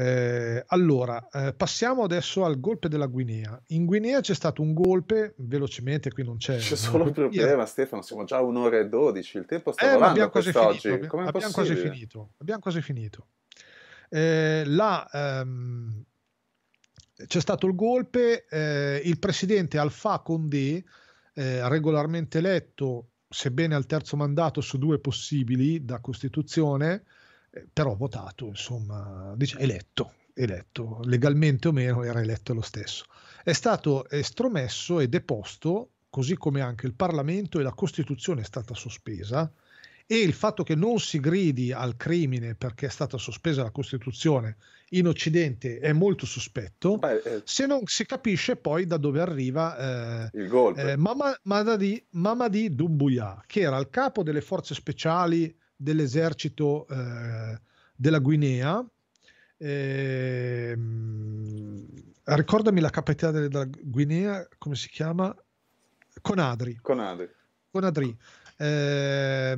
Eh, allora, eh, passiamo adesso al golpe della Guinea. In Guinea c'è stato un golpe, velocemente qui non c'è... C'è solo il problema Stefano, siamo già un'ora e dodici, il tempo sta eh, volando abbiamo quasi, finito, abbiamo, abbiamo quasi finito, abbiamo quasi finito. Eh, là, ehm, c'è stato il golpe, eh, il presidente Alfa Condé, eh, regolarmente eletto, sebbene al terzo mandato su due possibili da Costituzione, eh, però votato, insomma, diciamo, eletto, eletto, legalmente o meno era eletto lo stesso. È stato estromesso e deposto, così come anche il Parlamento e la Costituzione è stata sospesa, e il fatto che non si gridi al crimine perché è stata sospesa la Costituzione in Occidente è molto sospetto, Beh, eh, se non si capisce poi da dove arriva eh, il golpe. Eh, Mamadi, Mamadi Dumbuya, che era il capo delle forze speciali dell'esercito eh, della Guinea. Eh, ricordami la capitale della Guinea, come si chiama? Conadri. Conadri. Conadri. Eh,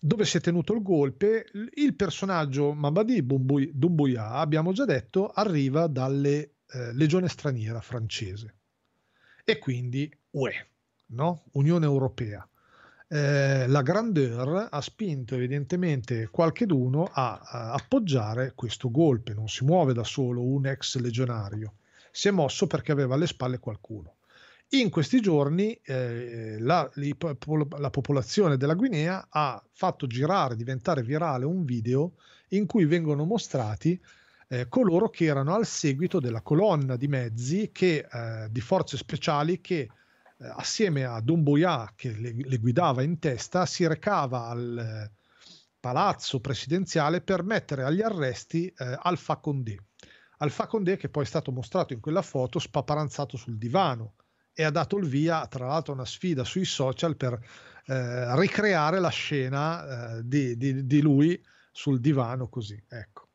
dove si è tenuto il golpe, il personaggio Mabadi Dumbuya, abbiamo già detto, arriva dalle eh, legione straniera francese e quindi UE, no? Unione Europea. Eh, la grandeur ha spinto evidentemente qualcheduno a, a appoggiare questo golpe, non si muove da solo un ex legionario, si è mosso perché aveva alle spalle qualcuno. In questi giorni eh, la, la, popolazione della Guinea ha fatto girare, diventare virale un video in cui vengono mostrati eh, coloro che erano al seguito della colonna di mezzi che, eh, di forze speciali che eh, assieme a Don Boyà che le, le, guidava in testa, si recava al eh, palazzo presidenziale per mettere agli arresti eh, Alfa Condé. Alfa Condé che poi è stato mostrato in quella foto spaparanzato sul divano e ha dato il via, tra l'altro, a una sfida sui social per eh, ricreare la scena eh, di, di, di, lui sul divano così. Ecco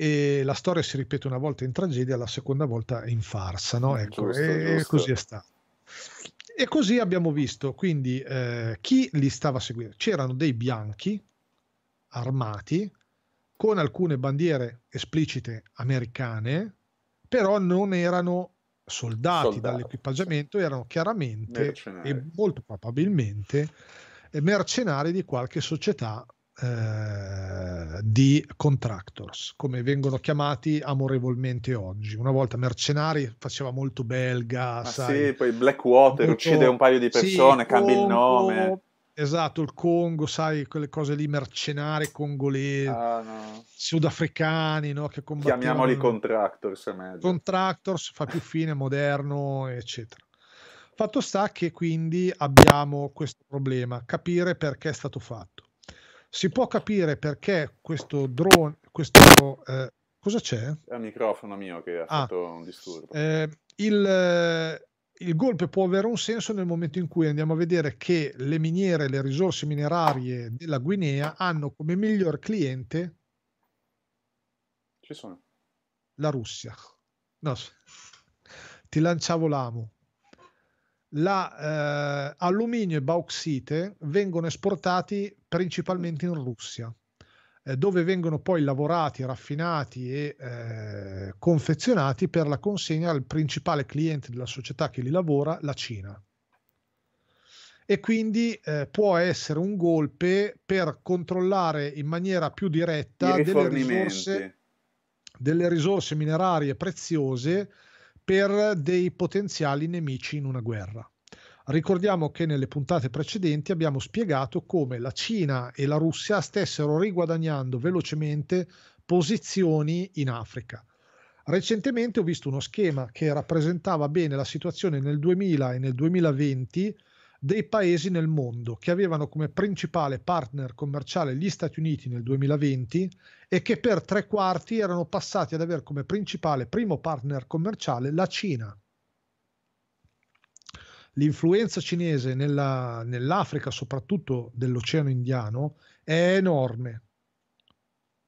e la storia si ripete una volta in tragedia, la seconda volta in farsa, no? Mm, ecco, giusto, e giusto. così è stato. E così abbiamo visto quindi eh, chi li stava seguendo. C'erano dei bianchi armati con alcune bandiere esplicite americane, però non erano soldati, soldati. dall'equipaggiamento, erano chiaramente e molto probabilmente mercenari di qualche società eh, di contractors, come vengono chiamati amorevolmente oggi. Una volta Mercenari faceva molto belga. Ah, sai, sì, poi Blackwater molto... uccide un paio di persone, sì, cambia il nome. Esatto, il Congo, sai, quelle cose lì, mercenari congolesi, ah, no. sudafricani, no, che Chiamiamoli contractors, è meglio. Contractors, fa più fine, moderno, eccetera. Fatto sta che quindi abbiamo questo problema, capire perché è stato fatto si può capire perché questo drone, questo... Eh, cosa c'è? È il microfono mio che ha ah, fatto un disturbo. Eh, il, eh, il golpe può avere un senso nel momento in cui andiamo a vedere che le miniere, le risorse minerarie della Guinea hanno come miglior cliente Ci sono. la Russia. No, ti lanciavo l'amo la, eh, alluminio e bauxite vengono esportati principalmente in Russia, eh, dove vengono poi lavorati, raffinati e eh, confezionati per la consegna al principale cliente della società che li lavora, la Cina. E quindi eh, può essere un golpe per controllare in maniera più diretta delle risorse, delle risorse minerarie preziose per dei potenziali nemici in una guerra. Ricordiamo che nelle puntate precedenti abbiamo spiegato come la Cina e la Russia stessero riguadagnando velocemente posizioni in Africa. Recentemente ho visto uno schema che rappresentava bene la situazione nel 2000 e nel 2020 dei paesi nel mondo che avevano come principale partner commerciale gli Stati Uniti nel 2020 e che per tre quarti erano passati ad avere come principale primo partner commerciale la Cina. L'influenza cinese nella, nell'Africa, soprattutto dell'Oceano Indiano, è enorme,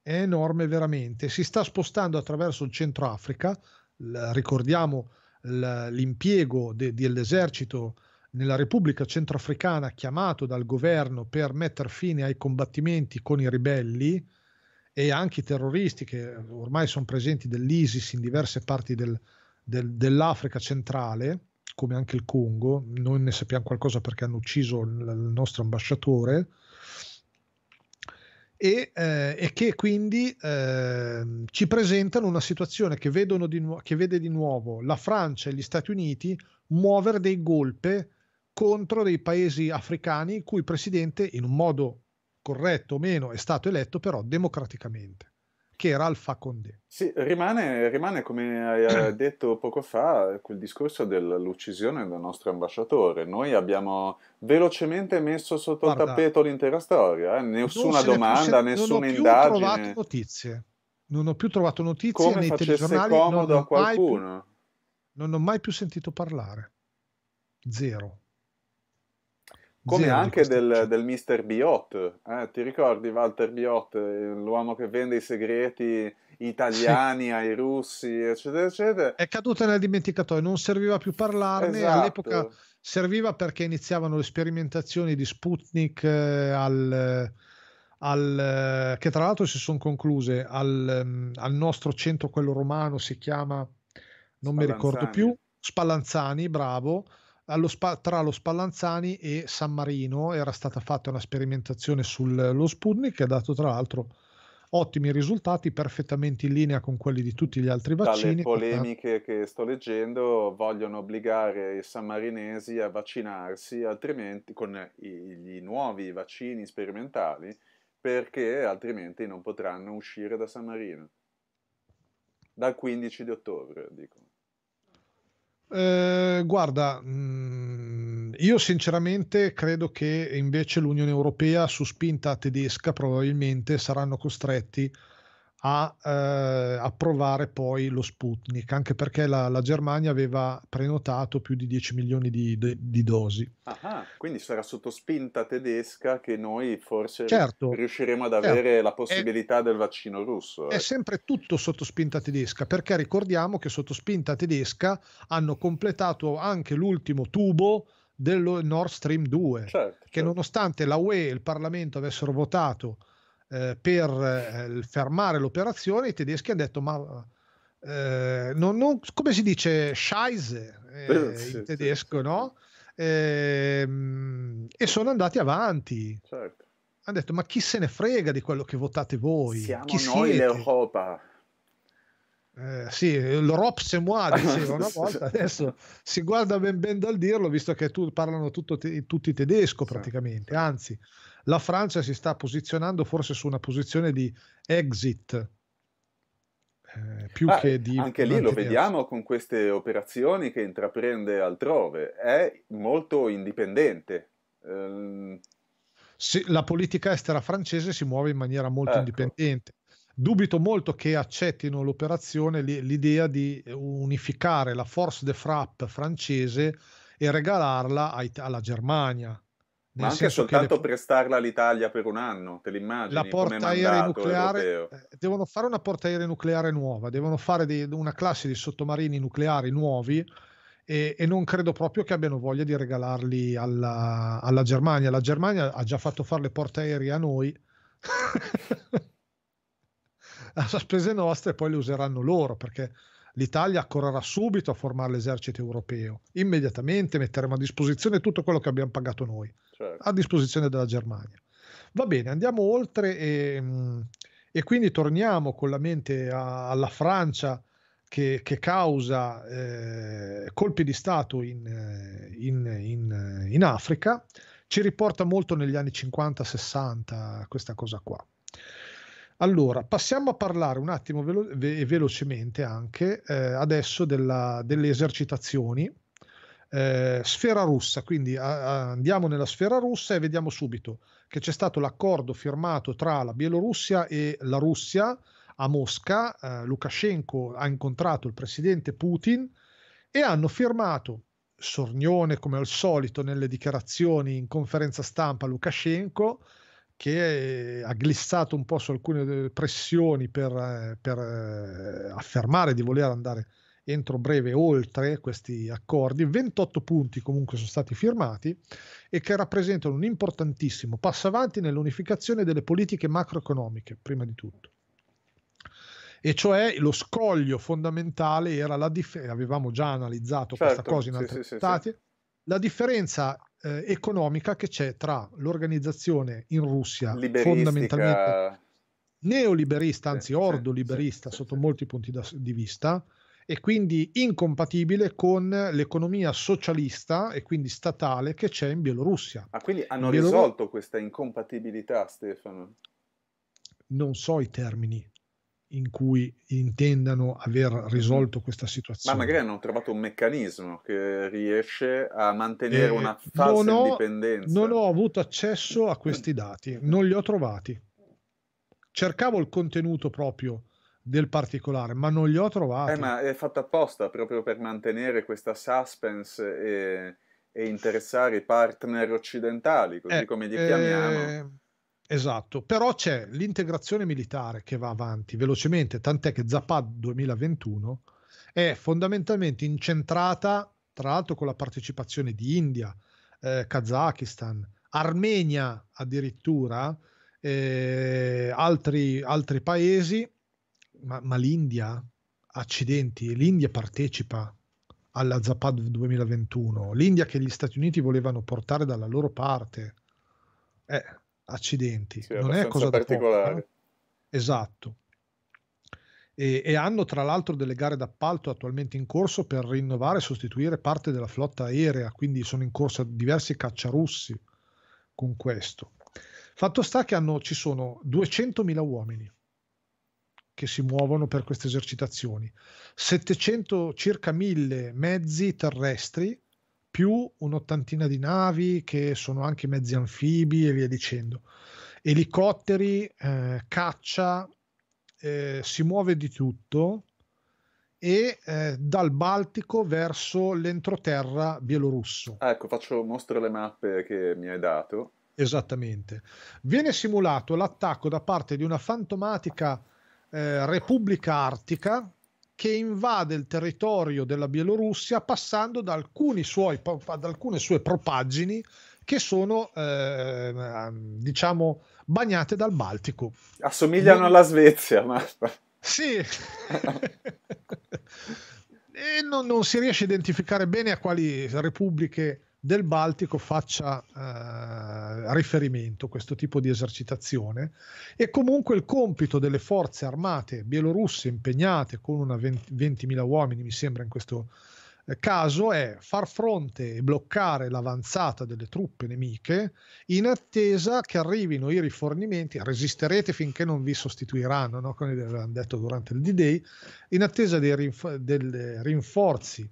è enorme veramente, si sta spostando attraverso il Centro Africa, ricordiamo l'impiego de, dell'esercito nella Repubblica Centroafricana chiamato dal governo per mettere fine ai combattimenti con i ribelli e anche i terroristi che ormai sono presenti dell'ISIS in diverse parti del, del, dell'Africa centrale, come anche il Congo, noi ne sappiamo qualcosa perché hanno ucciso il, nostro ambasciatore, e, eh, e che quindi eh, ci presentano una situazione che, nu- che vede di nuovo la Francia e gli Stati Uniti muovere dei golpe contro dei paesi africani il cui presidente, in un modo corretto o meno, è stato eletto però democraticamente, che era Alfa Condé. Sì, rimane, rimane, come hai eh, detto poco fa quel discorso dell'uccisione del nostro ambasciatore. Noi abbiamo velocemente messo sotto Guarda, il tappeto l'intera storia, eh? nessuna domanda, ne nessuna non indagine. Non ho trovato notizie. Non ho più trovato notizie come nei telegiornali. comodo non a qualcuno. Più, non ho mai più sentito parlare. Zero. Come Zero anche del, del mister Biot, eh? ti ricordi Walter Biot, eh, l'uomo che vende i segreti italiani sì. ai russi, eccetera, eccetera. È caduta nel dimenticatoio, non serviva più parlarne, esatto. all'epoca serviva perché iniziavano le sperimentazioni di Sputnik eh, al, al, che tra l'altro si sono concluse al, mm, al, nostro centro, quello romano, si chiama, non mi ricordo più, Spallanzani, bravo spa- tra lo Spallanzani e San Marino era stata fatta una sperimentazione sullo Sputnik che ha dato tra l'altro ottimi risultati, perfettamente in linea con quelli di tutti gli altri vaccini. Le polemiche che sto leggendo vogliono obbligare i sammarinesi a vaccinarsi, altrimenti con i, nuovi vaccini sperimentali, perché altrimenti non potranno uscire da San Marino. Dal 15 di ottobre, dicono. Eh, guarda, mm, io sinceramente credo che invece l'Unione Europea, su spinta tedesca, probabilmente saranno costretti a a eh, approvare poi lo Sputnik, anche perché la, la, Germania aveva prenotato più di 10 milioni di, di, di dosi. Ah, ah quindi sarà sotto spinta tedesca che noi forse certo, riusciremo ad certo. avere certo. la possibilità è, del vaccino russo. È eh. sempre tutto sotto spinta tedesca, perché ricordiamo che sotto spinta tedesca hanno completato anche l'ultimo tubo del Nord Stream 2, certo, che certo. nonostante la UE e il Parlamento avessero votato eh, per eh, fermare l'operazione i tedeschi hanno detto ma eh, non, non, come si dice Scheiße eh, sì, in tedesco sì. no? Ehm, e sono andati avanti certo. hanno detto ma chi se ne frega di quello che votate voi siamo chi noi siete? l'Europa eh, sì, l'Europe se muore diceva una volta, adesso si guarda ben ben dal dirlo, visto che tu, parlano tutto te, tutti tedesco praticamente, anzi la Francia si sta posizionando forse su una posizione di exit. Eh, più ah, che eh, di anche lì lo vediamo con queste operazioni che intraprende altrove, è molto indipendente. Um... Sì, la politica estera francese si muove in maniera molto ecco. indipendente dubito molto che accettino l'operazione, l'idea di unificare la Force de Frappe francese e regalarla ai, alla Germania. Nel Ma anche soltanto le... prestarla all'Italia per un anno, te l'immagini? La porta aerea nucleare, europeo. Eh, devono fare una porta aerea nucleare nuova, devono fare dei, una classe di sottomarini nucleari nuovi e, e, non credo proprio che abbiano voglia di regalarli alla, alla Germania. La Germania ha già fatto fare le porta aeree a noi. a spese nostre poi le useranno loro perché l'Italia accorrerà subito a formare l'esercito europeo, immediatamente metteremo a disposizione tutto quello che abbiamo pagato noi, certo. a disposizione della Germania. Va bene, andiamo oltre e, mm, e quindi torniamo con la mente a, alla Francia che, che causa eh, colpi di Stato in, eh, in, in, eh, in Africa, ci riporta molto negli anni 50-60 questa cosa qua. Allora, passiamo a parlare un attimo velo- ve- velocemente anche eh, adesso della, delle esercitazioni. Eh, sfera russa, quindi a- andiamo nella sfera russa e vediamo subito che c'è stato l'accordo firmato tra la Bielorussia e la Russia a Mosca. Eh, Lukashenko ha incontrato il presidente Putin e hanno firmato sornione come al solito nelle dichiarazioni in conferenza stampa Lukashenko che ha glissato un po' su alcune eh, pressioni per, eh, per, eh, affermare di voler andare entro breve oltre questi accordi. 28 punti comunque sono stati firmati e che rappresentano un importantissimo passo avanti nell'unificazione delle politiche macroeconomiche, prima di tutto. E cioè lo scoglio fondamentale era la differenza, avevamo già analizzato certo, questa cosa in altri sì, stati, sì, sì. la differenza eh, economica che c'è tra l'organizzazione in Russia fondamentalmente neoliberista, anzi ordoliberista sotto molti punti da, di vista e quindi incompatibile con l'economia socialista e quindi statale che c'è in Bielorussia. Ma quindi hanno Bielor... risolto questa incompatibilità, Stefano? Non so i termini, in cui intendano aver mm-hmm. risolto questa situazione. Ma magari hanno trovato un meccanismo che riesce a mantenere eh, una falsa non ho, indipendenza. Non ho avuto accesso a questi dati, non li ho trovati. Cercavo il contenuto proprio del particolare, ma non li ho eh, trovati. Eh, ma è fatto apposta proprio per mantenere questa suspense e, e interessare i partner occidentali, così eh, come li eh, chiamiamo. Esatto, però c'è l'integrazione militare che va avanti velocemente, tant'è che Zapad 2021 è fondamentalmente incentrata, tra l'altro con la partecipazione di India, eh, Kazakistan, Armenia addirittura, eh, altri, altri, paesi, ma, ma l'India, accidenti, l'India partecipa alla Zapad 2021, l'India che gli Stati Uniti volevano portare dalla loro parte. Eh, accidenti, sì, non è cosa particolare. Poco, eh? Esatto. E, e, hanno tra l'altro delle gare d'appalto attualmente in corso per rinnovare e sostituire parte della flotta aerea, quindi sono in corso diversi cacciarussi con questo. Fatto sta che hanno, ci sono 200.000 uomini che si muovono per queste esercitazioni, 700, circa 1000 mezzi terrestri più un'ottantina di navi che sono anche mezzi anfibi e via dicendo. Elicotteri, eh, caccia, eh, si muove di tutto e eh, dal Baltico verso l'entroterra bielorusso. Ecco, faccio mostro le mappe che mi hai dato. Esattamente. Viene simulato l'attacco da parte di una fantomatica eh, Repubblica Artica, che invade il territorio della Bielorussia passando da, suoi, da alcune sue propaggini che sono eh, diciamo bagnate dal Baltico. Assomigliano alla Svezia, ma... Sì. e non, non, si riesce a identificare bene a quali repubbliche del Baltico faccia eh, riferimento a questo tipo di esercitazione e comunque il compito delle forze armate bielorusse impegnate con una 20, 20.000 uomini, mi sembra in questo eh, caso, è far fronte e bloccare l'avanzata delle truppe nemiche in attesa che arrivino i rifornimenti, resisterete finché non vi sostituiranno, no? come avevano detto durante il D-Day, in attesa dei rinf- rinforzi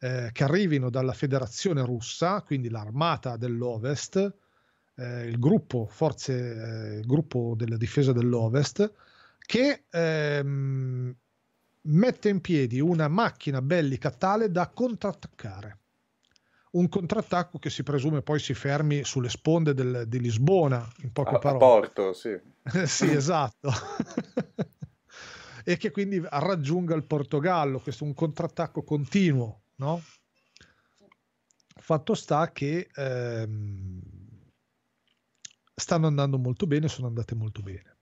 eh, che arrivino dalla federazione russa, quindi l'armata dell'Ovest, eh, il gruppo, forze, eh, il gruppo della difesa dell'Ovest, che ehm, mette in piedi una macchina bellica tale da contrattaccare. Un contrattacco che si presume poi si fermi sulle sponde del, di Lisbona, in poche a, parole. A Porto, sì. sì, esatto. e che quindi raggiunga il Portogallo, questo è un contrattacco continuo no? Fatto sta che ehm, stanno andando molto bene, sono andate molto bene.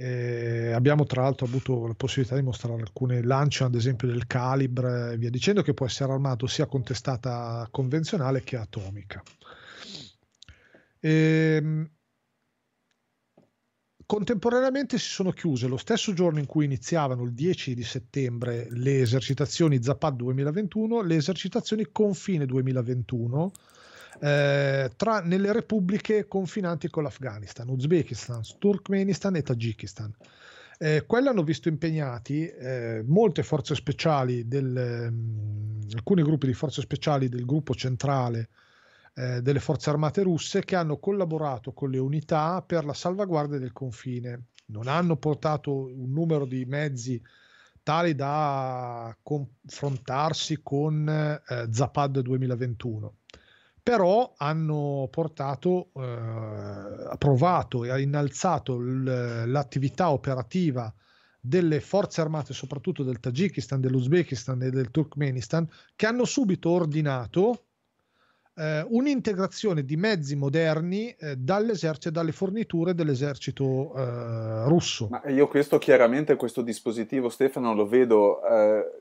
Eh, abbiamo tra l'altro avuto la possibilità di mostrare alcune lance, ad esempio del calibre e eh, via dicendo, che può essere armato sia con testata convenzionale che atomica. Eh, Contemporaneamente si sono chiuse lo stesso giorno in cui iniziavano il 10 di settembre le esercitazioni Zapad 2021, le esercitazioni Confine 2021 eh, tra, nelle repubbliche confinanti con l'Afghanistan, Uzbekistan, Turkmenistan e Tagikistan. Eh, quelle hanno visto impegnati eh, molte forze speciali, del, um, alcuni gruppi di forze speciali del gruppo centrale eh, delle forze armate russe che hanno collaborato con le unità per la salvaguardia del confine. Non hanno portato un numero di mezzi tali da confrontarsi con eh, Zapad 2021 però hanno portato, eh, approvato e innalzato l'attività operativa delle forze armate, soprattutto del Tagikistan, dell'Uzbekistan e del Turkmenistan, che hanno subito ordinato eh, un'integrazione di mezzi moderni eh, dall'esercito, dalle forniture dell'esercito eh, russo. Ma io questo chiaramente, questo dispositivo Stefano lo vedo eh,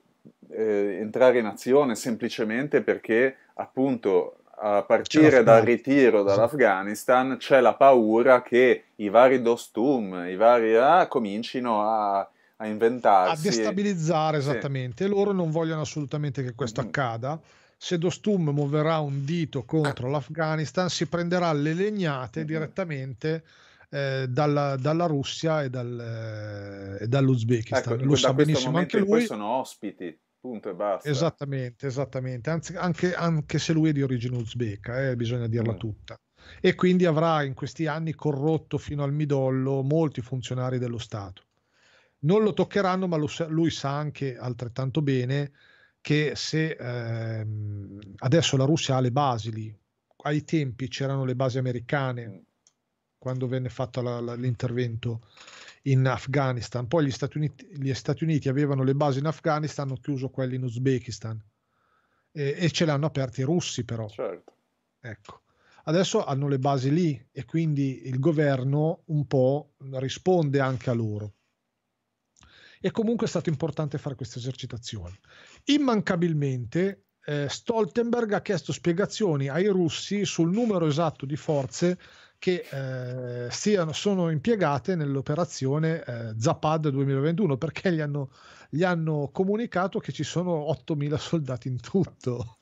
eh, entrare in azione semplicemente perché appunto a partire dal ritiro dall'Afghanistan c'è la paura che i vari Dostum, i vari ah, comincino a a inventarsi. A destabilizzare, esattamente. Sì. Loro non vogliono assolutamente che questo accada se Dostum muoverà un dito ah. contro l'Afghanistan si prenderà le legnate mhm. direttamente eh, dalla, dalla, Russia e, dal, eh, dall'Uzbekistan. Ecco, Lo sa benissimo anche lui. Poi sono ospiti, punto e basta. Esattamente, esattamente. Anzi, anche, anche se lui è di origine uzbeka, eh, bisogna dirla mm. tutta. E quindi avrà in questi anni corrotto fino al midollo molti funzionari dello Stato. Non lo toccheranno, ma lo, lui sa anche altrettanto bene che se ehm, adesso la Russia ha le basi lì, ai tempi c'erano le basi americane mm. quando venne fatto la, la, l'intervento in Afghanistan, poi gli Stati, Uniti, gli Stati, Uniti, avevano le basi in Afghanistan, hanno chiuso quelle in Uzbekistan e, e ce l'hanno aperte i russi però. Certo. Ecco adesso hanno le basi lì e quindi il governo un po' risponde anche a loro e comunque è stato importante fare queste esercitazioni. Immancabilmente eh, Stoltenberg ha chiesto spiegazioni ai russi sul numero esatto di forze che eh, siano, sono impiegate nell'operazione eh, Zapad 2021 perché gli hanno, gli hanno comunicato che ci sono 8.000 soldati in tutto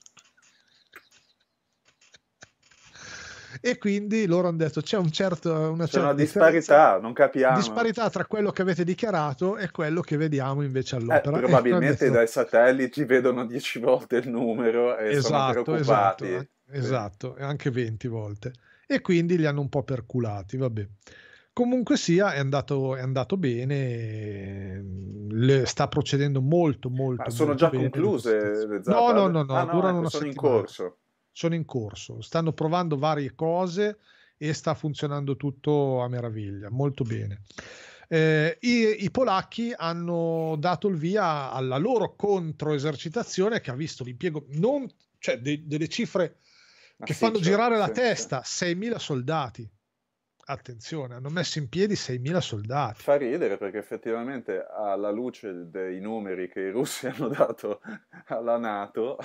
e quindi loro hanno detto c'è un certo, una c'è certa una disparità, non capiamo. Disparità tra quello che avete dichiarato e quello che vediamo invece eh, all'opera. Eh, probabilmente detto... dai satelliti vedono 10 volte il numero e esatto, sono esatto, preoccupati. Eh, esatto, sì. esatto, anche 20 volte. E quindi li hanno un po' perculati, vabbè. Comunque sia, è andato, è andato bene, le, sta procedendo molto, molto. Ma sono già concluse le zappe? No, no, no, no ah, durano ecco, una sono settimana. in corso sono in corso, stanno provando varie cose e sta funzionando tutto a meraviglia, molto bene. Eh, i, i, polacchi hanno dato il via alla loro controesercitazione che ha visto l'impiego non, cioè de, delle cifre che sì, fanno certo, girare la certo. testa, 6.000 soldati. Attenzione, hanno messo in piedi 6.000 soldati. Fa ridere perché effettivamente alla luce dei numeri che i russi hanno dato alla Nato,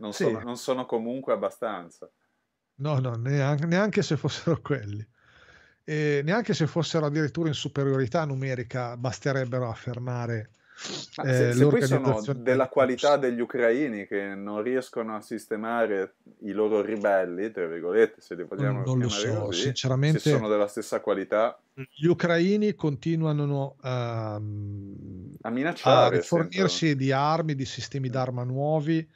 non, sì. sono, non sono comunque abbastanza. No, no, neanche, neanche se fossero quelli. E neanche se fossero addirittura in superiorità numerica, basterebbero affermare ma se, eh, se poi sono della qualità degli ucraini che non riescono a sistemare i loro ribelli, tra virgolette, se li vogliamo non, non so, così, sinceramente, se sono della stessa qualità. Gli ucraini continuano a, a minacciare, a fornirsi senza... di armi, di sistemi d'arma nuovi,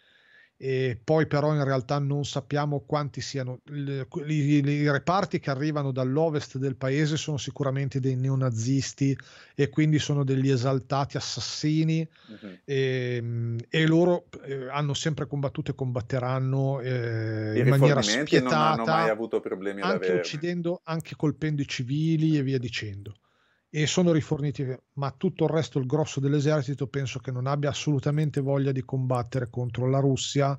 e poi però in realtà non sappiamo quanti siano i reparti che arrivano dall'ovest del paese sono sicuramente dei neonazisti e quindi sono degli esaltati assassini uh-huh. Mm-hmm. e, ehm, e, loro eh, hanno sempre combattuto e combatteranno eh, in maniera spietata non hanno mai avuto problemi anche uccidendo, anche colpendo i civili e via dicendo e sono riforniti, ma tutto il resto, il grosso dell'esercito, penso che non abbia assolutamente voglia di combattere contro la Russia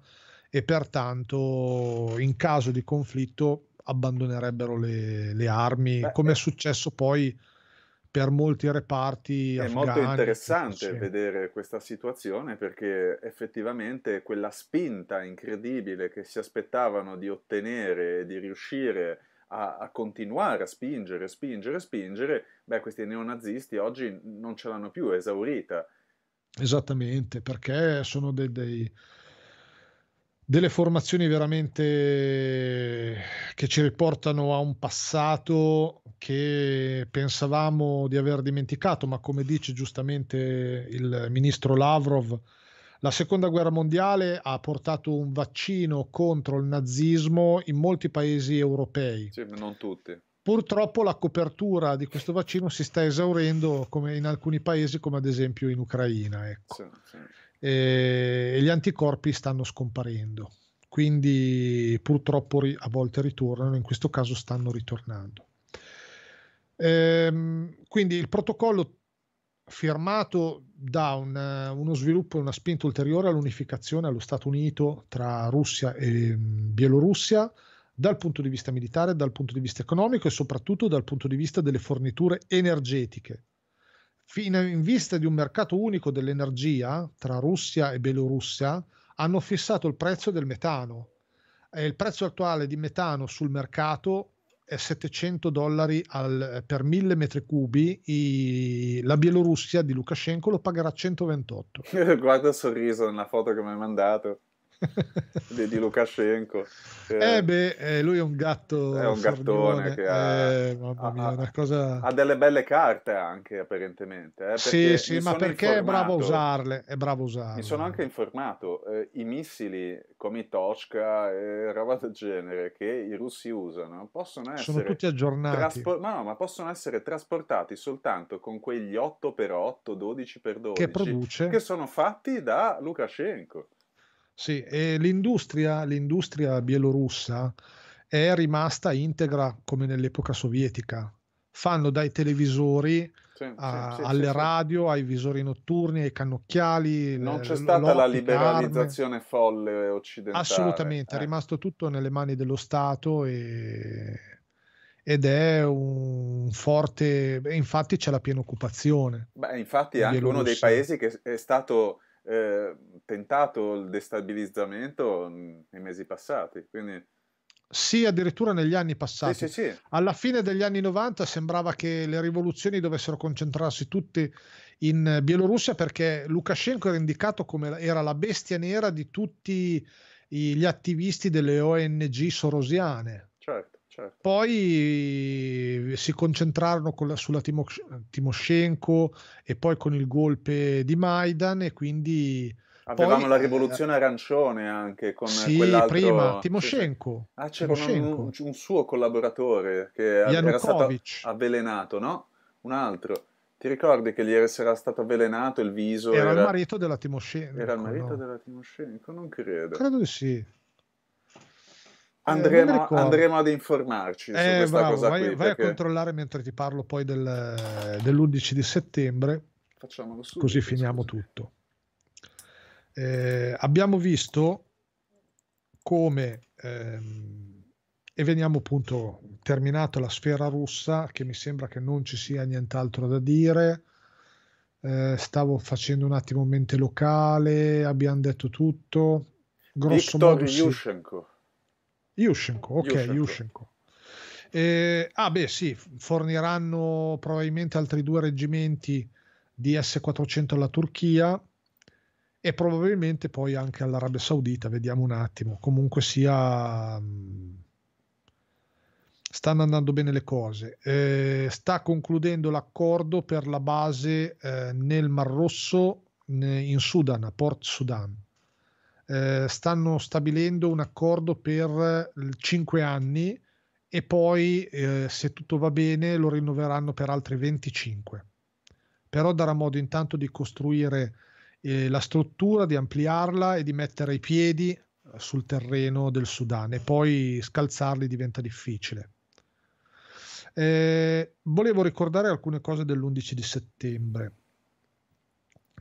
e pertanto in caso di conflitto abbandonerebbero le, le armi, Beh, come è eh. successo poi per molti reparti. È afghani, molto interessante vedere questa situazione perché effettivamente quella spinta incredibile che si aspettavano di ottenere e di riuscire a a, a continuare a spingere, spingere, spingere, beh, questi neonazisti oggi non ce l'hanno più, è esaurita. Esattamente, perché sono dei, dei, delle formazioni veramente che ci riportano a un passato che pensavamo di aver dimenticato, ma come dice giustamente il ministro Lavrov, la seconda guerra mondiale ha portato un vaccino contro il nazismo in molti paesi europei. Sì, ma non tutti. Purtroppo la copertura di questo vaccino si sta esaurendo come in alcuni paesi, come ad esempio in Ucraina. Ecco. Sì, sì. E gli anticorpi stanno scomparendo, quindi purtroppo a volte ritornano, in questo caso stanno ritornando. Ehm, quindi il protocollo firmato da un, eh, uno sviluppo e una spinta ulteriore all'unificazione allo Stato Unito tra Russia e mm, Bielorussia dal punto di vista militare, dal punto di vista economico e soprattutto dal punto di vista delle forniture energetiche. Fino in vista di un mercato unico dell'energia tra Russia e Bielorussia, hanno fissato il prezzo del metano. il prezzo attuale di metano sul mercato 700 eh, dollari al, eh, per 1000 metri cubi, i, la Bielorussia di Lukashenko lo pagherà 128. Guarda il sorriso nella foto che mi hai mandato di, di Lukashenko. Eh, eh beh, eh, lui è un gatto. È un gattone che ha, eh, mia, ha, cosa... ha, delle belle carte anche apparentemente. Eh, sì, sì, ma perché è bravo a usarle? È bravo a usarle. Mi sono anche informato, eh, i missili come i Toshka e roba del genere che i russi usano possono essere... Sono tutti aggiornati. Traspo- ma no, ma possono essere trasportati soltanto con quegli 8x8, 12x12 che, produce... che sono fatti da Lukashenko. Sì, e l'industria, l'industria bielorussa è rimasta integra come nell'epoca sovietica. Fanno dai televisori sì, a, sì, alle sì, radio, ai visori notturni, ai cannocchiali. Non eh, c'è stata la liberalizzazione arme. folle occidentale. Assolutamente, eh. è rimasto tutto nelle mani dello Stato e, ed è un forte... Infatti c'è la piena occupazione. Beh, infatti è anche uno dei paesi che è stato Ehm, tentato il destabilizzamento mm, nei mesi passati. Quindi... Sì, addirittura negli anni passati. Sì, sì, sì. Alla fine degli anni 90 sembrava che le rivoluzioni dovessero concentrarsi tutte in Bielorussia perché Lukashenko era indicato come era la bestia nera di tutti gli attivisti delle ONG sorosiane. Certo. Certo. Poi eh, si concentrarono la, sulla Timos- Timoshenko e poi con il golpe di Maidan e quindi... Avevamo poi, la eh, rivoluzione eh, arancione anche con sì, quell'altro... prima, Timoshenko. Ah, c'era Timoshenko. Un, un, suo collaboratore che era stato avvelenato, no? Un altro. Ti ricordi che gli era stato avvelenato il viso? Era, era... il marito della Timoshenko. Era il marito no? della Timoshenko, non credo. Credo di sì. Eh, andremo, eh, andremo, ad informarci eh, su questa bravo, cosa vai, qui, vai perché... a controllare mentre ti parlo poi del, dell'11 di settembre. Facciamolo subito, così finiamo così. tutto. Eh, abbiamo visto come ehm, e veniamo appunto terminato la sfera russa che mi sembra che non ci sia nient'altro da dire eh, stavo facendo un attimo mente locale abbiamo detto tutto grosso Victor modo, Yushchenko Yushchenko, ok, Yushchenko. Eh, ah beh sì, forniranno probabilmente altri due reggimenti di S-400 alla Turchia e probabilmente poi anche all'Arabia Saudita, vediamo un attimo. Comunque sia, mm, stanno andando bene le cose. Eh, sta concludendo l'accordo per la base eh, nel Mar Rosso, in Sudan, a Port Sudan eh, stanno stabilendo un accordo per 5 eh, anni e poi eh, se tutto va bene lo rinnoveranno per altri 25 però darà modo intanto di costruire eh, la struttura di ampliarla e di mettere i piedi eh, sul terreno del Sudan e poi scalzarli diventa difficile eh, volevo ricordare alcune cose dell'11 di settembre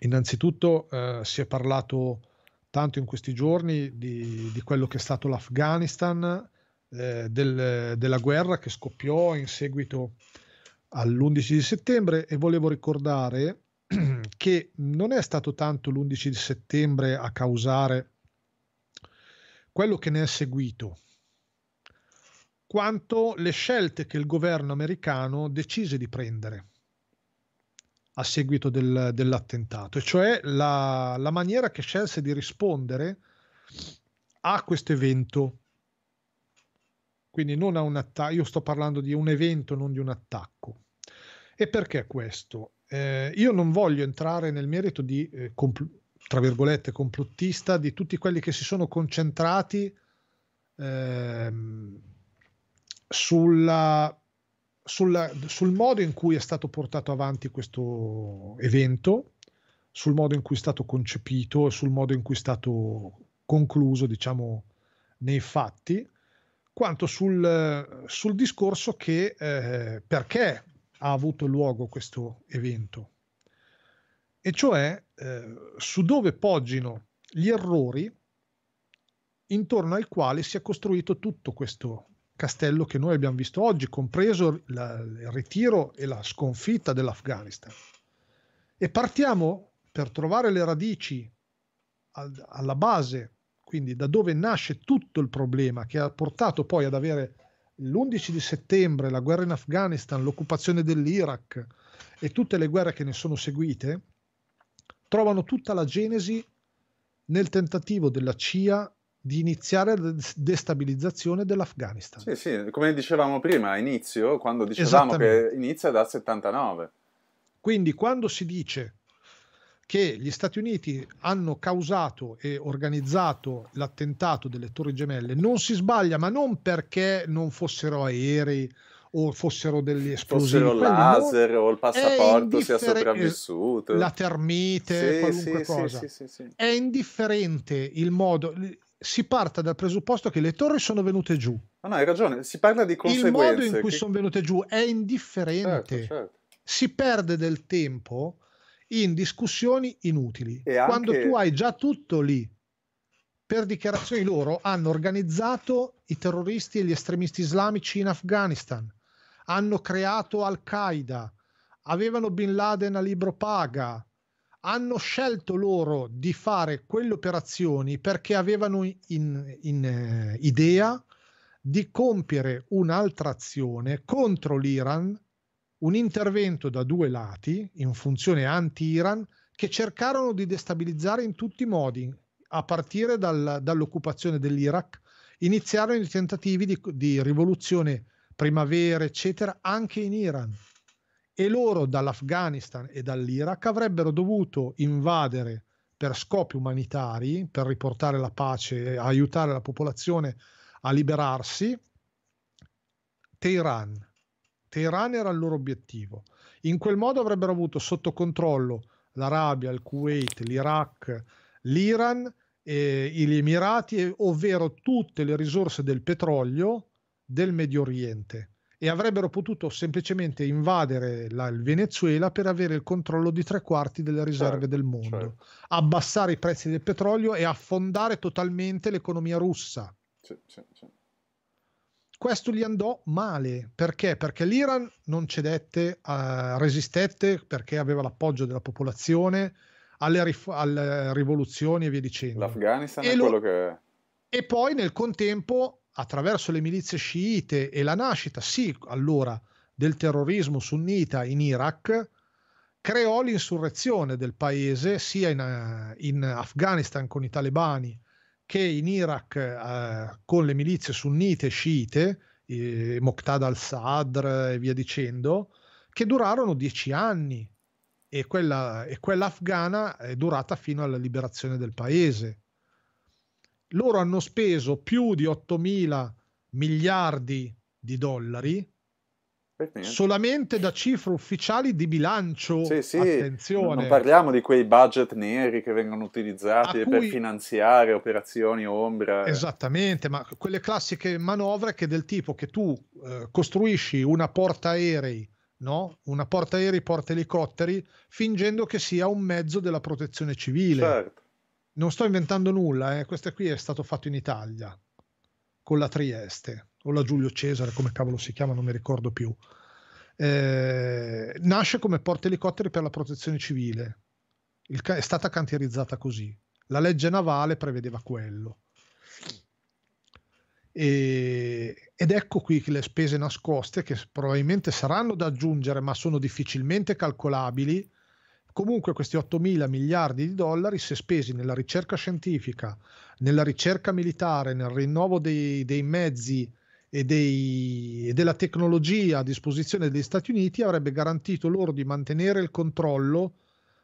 innanzitutto eh, si è parlato tanto in questi giorni di, di quello che è stato l'Afghanistan, eh, del, della guerra che scoppiò in seguito all'11 di settembre e volevo ricordare che non è stato tanto l'11 di settembre a causare quello che ne è seguito, quanto le scelte che il governo americano decise di prendere a seguito del, dell'attentato, e cioè la, la maniera che scelse di rispondere a questo evento. Quindi non a un attacco, io sto parlando di un evento, non di un attacco. E perché questo? Eh, io non voglio entrare nel merito di, eh, compl- tra virgolette, complottista di tutti quelli che si sono concentrati ehm, sulla sulla, sul modo in cui è stato portato avanti questo evento, sul modo in cui è stato concepito e sul modo in cui è stato concluso, diciamo, nei fatti, quanto sul, sul discorso che eh, perché ha avuto luogo questo evento, e cioè eh, su dove poggino gli errori intorno ai quali si è costruito tutto questo castello che noi abbiamo visto oggi, compreso la, il ritiro e la sconfitta dell'Afghanistan. E partiamo per trovare le radici al, alla base, quindi da dove nasce tutto il problema che ha portato poi ad avere l'11 di settembre, la guerra in Afghanistan, l'occupazione dell'Iraq e tutte le guerre che ne sono seguite, trovano tutta la genesi nel tentativo della CIA di iniziare la destabilizzazione dell'Afghanistan. Sì, sì, come dicevamo prima, inizio, quando dicevamo che inizia dal 79. Quindi quando si dice che gli Stati Uniti hanno causato e organizzato l'attentato delle Torri Gemelle non si sbaglia, ma non perché non fossero aerei o fossero degli esplosivi. Fossero laser non... o il passaporto sia sopravvissuto. La termite, sì, qualunque sì, cosa. Sì, è indifferente il modo si parta dal presupposto che le torri sono venute giù. Ma ah, no, hai ragione, si parla di conseguenze. Il modo in cui che... sono venute giù è indifferente. Certo, certo. Si perde del tempo in discussioni inutili. E Quando anche... tu hai già tutto lì, per dichiarazioni loro, hanno organizzato i terroristi e gli estremisti islamici in Afghanistan, hanno creato Al-Qaeda, avevano Bin Laden a libro paga, hanno scelto loro di fare quelle operazioni perché avevano in, in eh, idea di compiere un'altra azione contro l'Iran, un intervento da due lati in funzione anti-Iran che cercarono di destabilizzare in tutti i modi, a partire dal, dall'occupazione dell'Iraq. Iniziarono i tentativi di, di rivoluzione primavera, eccetera, anche in Iran e loro dall'Afghanistan e dall'Iraq avrebbero dovuto invadere per scopi umanitari, per riportare la pace, aiutare la popolazione a liberarsi, Teheran. Teheran era il loro obiettivo. In quel modo avrebbero avuto sotto controllo l'Arabia, il Kuwait, l'Iraq, l'Iran, eh, gli Emirati, ovvero tutte le risorse del petrolio del Medio Oriente e avrebbero potuto semplicemente invadere la, il Venezuela per avere il controllo di tre quarti delle riserve certo, del mondo, certo. abbassare i prezzi del petrolio e affondare totalmente l'economia russa. Sì, sì, Questo gli andò male perché? Perché l'Iran non cedette, eh, resistette perché aveva l'appoggio della popolazione alle, rif- alle rivoluzioni e via dicendo. L'Afghanistan e è lo- quello che. E poi nel contempo attraverso le milizie sciite e la nascita, sì, allora, del terrorismo sunnita in Iraq, creò l'insurrezione del paese sia in, eh, in Afghanistan con i talebani che in Iraq eh, con le milizie sunnite e sciite, eh, Moqtada al-Sadr e via dicendo, che durarono dieci anni e quella, e quella afghana è durata fino alla liberazione del paese loro hanno speso più di 8 mila miliardi di dollari solamente da cifre ufficiali di bilancio. Sì, sì. Attenzione. Non parliamo di quei budget neri che vengono utilizzati cui... per finanziare operazioni ombra. Esattamente, ma quelle classiche manovre che del tipo che tu eh, costruisci una portaerei, no? una portaerei porta elicotteri, fingendo che sia un mezzo della protezione civile. Certo non sto inventando nulla, eh. questa qui è stato fatto in Italia con la Trieste o la Giulio Cesare, come cavolo si chiama, non mi ricordo più. Eh, nasce come porta elicotteri per la protezione civile, Il, è stata cantierizzata così. La legge navale prevedeva quello. E, ed ecco qui le spese nascoste che probabilmente saranno da aggiungere, ma sono difficilmente calcolabili Comunque questi 8 mila miliardi di dollari, se spesi nella ricerca scientifica, nella ricerca militare, nel rinnovo dei, dei mezzi e, dei, e, della tecnologia a disposizione degli Stati Uniti, avrebbe garantito loro di mantenere il controllo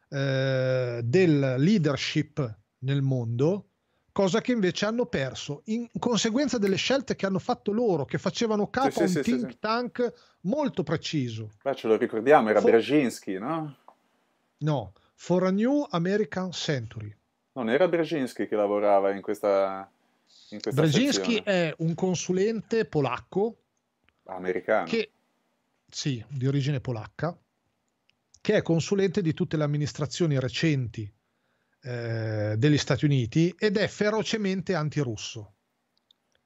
eh, del leadership nel mondo, cosa che invece hanno perso in conseguenza delle scelte che hanno fatto loro, che facevano capo sì, a un sì, think sì, tank molto preciso. Beh, ce lo ricordiamo, era For- Berzinski, no? No, For a New American Century. Non era Brzezinski che lavorava in questa... In questa Brzezinski è un consulente polacco. Americano. Che, sì, di origine polacca, che è consulente di tutte le amministrazioni recenti eh, degli Stati Uniti ed è ferocemente antirusso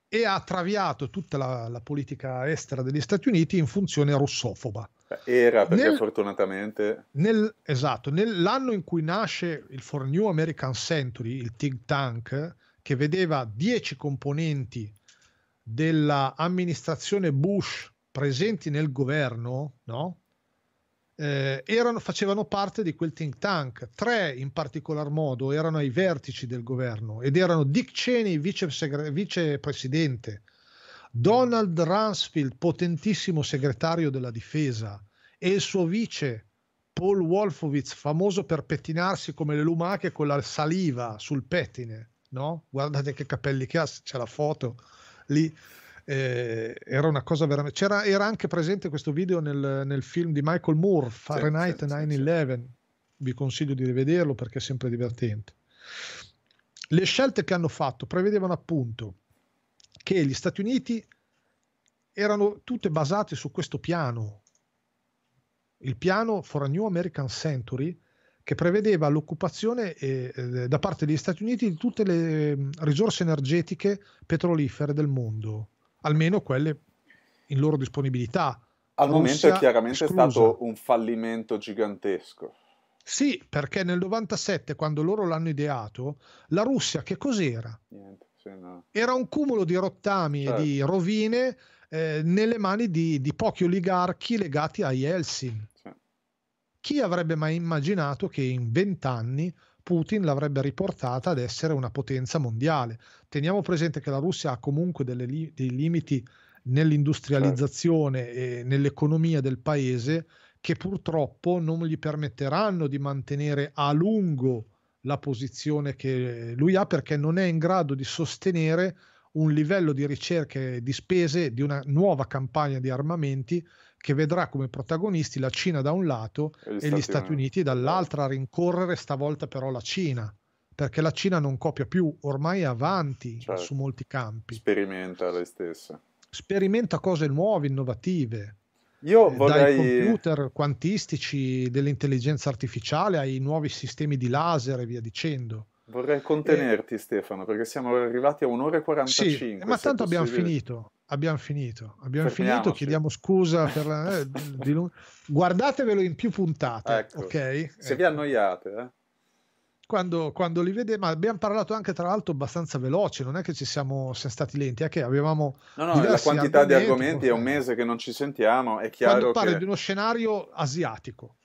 e ha traviato tutta la, la, politica estera degli Stati Uniti in funzione russofoba. Era perché nel, fortunatamente. Nel, esatto, nell'anno in cui nasce il For New American Century, il think tank, che vedeva 10 componenti dell'amministrazione Bush presenti nel governo, no? eh, erano, facevano parte di quel think tank. Tre in particolar modo erano ai vertici del governo ed erano Dick Cheney, vice, segre- vicepresidente, Donald Rumsfeld, potentissimo segretario della difesa, e il suo vice Paul Wolfowitz, famoso per pettinarsi come le lumache con la saliva sul pettine, no? Guardate che capelli che ha, c'è la foto lì. Eh, era una cosa veramente. C'era, era anche presente questo video nel, nel film di Michael Moore, Fahrenheit sì, sì, 9-11. Sì, Vi consiglio di rivederlo perché è sempre divertente. Le scelte che hanno fatto prevedevano appunto che gli Stati Uniti erano tutte basate su questo piano, il piano for a New American Century, che prevedeva l'occupazione eh, eh da parte degli Stati Uniti di tutte le risorse energetiche petrolifere del mondo, almeno quelle in loro disponibilità. Al Russia momento è chiaramente esclusa. stato un fallimento gigantesco. Sì, perché nel 97, quando loro l'hanno ideato, la Russia che cos'era? Niente no. era un cumulo di rottami certo. e di certo. rovine eh, nelle mani di, di, pochi oligarchi legati a Yeltsin. Certo. Chi avrebbe mai immaginato che in vent'anni Putin l'avrebbe riportata ad essere una potenza mondiale? Teniamo presente che la Russia ha comunque li- dei limiti nell'industrializzazione certo. e nell'economia del paese che purtroppo non gli permetteranno di mantenere a lungo la posizione che lui ha perché non è in grado di sostenere un livello di ricerche e di spese di una nuova campagna di armamenti che vedrà come protagonisti la Cina da un lato e gli, e Stati, gli Stati Uniti dall'altra a rincorrere stavolta però la Cina perché la Cina non copia più, ormai è avanti cioè, su molti campi. Sperimenta lei stessa. Sperimenta cose nuove, innovative. Io eh, vorrei... dai computer quantistici, dell'intelligenza artificiale ai nuovi sistemi di laser e via dicendo. Vorrei eh, contenerti, e... Stefano, perché siamo arrivati a un'ora e 45. Sì, eh, ma tanto abbiamo finito. Abbiamo finito, abbiamo finito. Chiediamo scusa per la... guardatevelo in più puntate. Ecco, okay? Se ecco. vi annoiate, eh quando, quando li vede, ma abbiamo parlato anche tra l'altro abbastanza veloce, non è che ci siamo, siamo stati lenti, è che avevamo... No, no, la quantità argomenti, di argomenti è un eh. mese che non ci sentiamo, è chiaro... Quando parli che... di uno scenario asiatico,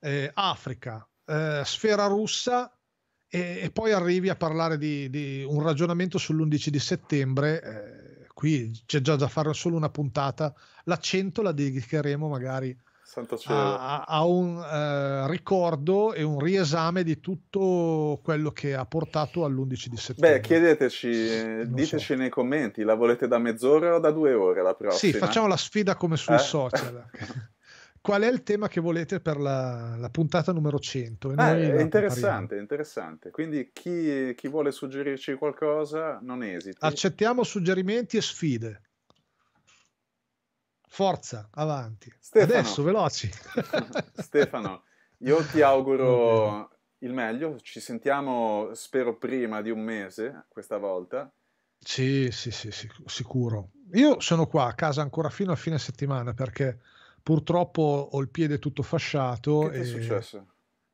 eh, Africa, eh, sfera russa e, e, poi arrivi a parlare di, di un ragionamento sull'11 di settembre, eh, qui c'è già da fare solo una puntata, l'accento la dedicheremo magari a, a, un eh, ricordo e un riesame di tutto quello che ha portato all'11 di settembre. Beh, chiedeteci, eh, diteci so. nei commenti, la volete da mezz'ora o da due ore la prossima? Sì, facciamo la sfida come sui eh? social. Qual è il tema che volete per la, la puntata numero 100? Ah, è interessante, interessante. Quindi chi, chi vuole suggerirci qualcosa non esita. Accettiamo suggerimenti e sfide forza, avanti. Stefano, Adesso, veloci. Stefano, io ti auguro il meglio. Ci sentiamo, spero, prima di un mese questa volta. Sì, sì, sì, sì sicuro. Io sono qua a casa ancora fino a fine settimana perché purtroppo ho il piede tutto fasciato. Che e... è successo?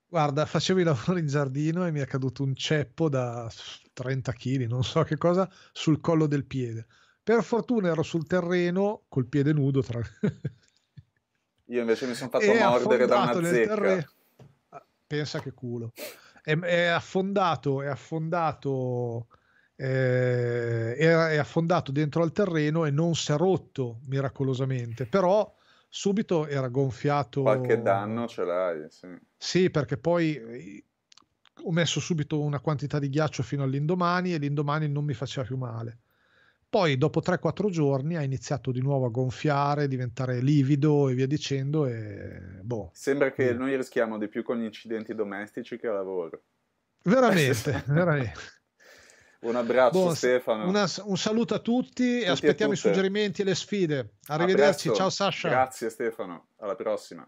Guarda, facevo i lavori in giardino e mi è caduto un ceppo da 30 kg, non so che cosa, sul collo del piede per fortuna ero sul terreno col piede nudo. Tra... Io invece mi sono fatto mordere da una zecca. Terreno... Ah, pensa che culo. È, è affondato, è affondato, eh, è affondato dentro al terreno e non si è rotto miracolosamente, però subito era gonfiato. Qualche danno ce l'hai, sì. Sì, perché poi eh, ho messo subito una quantità di ghiaccio fino all'indomani e l'indomani non mi faceva più male. Poi dopo 3-4 giorni ha iniziato di nuovo a gonfiare, diventare livido e via dicendo. E boh. Sembra che noi rischiamo di più con gli incidenti domestici che a lavoro. Veramente, veramente. Un abbraccio boh, Stefano. Una, un saluto a tutti, tutti e aspettiamo i suggerimenti e le sfide. Arrivederci, ciao Sasha. Grazie Stefano, alla prossima.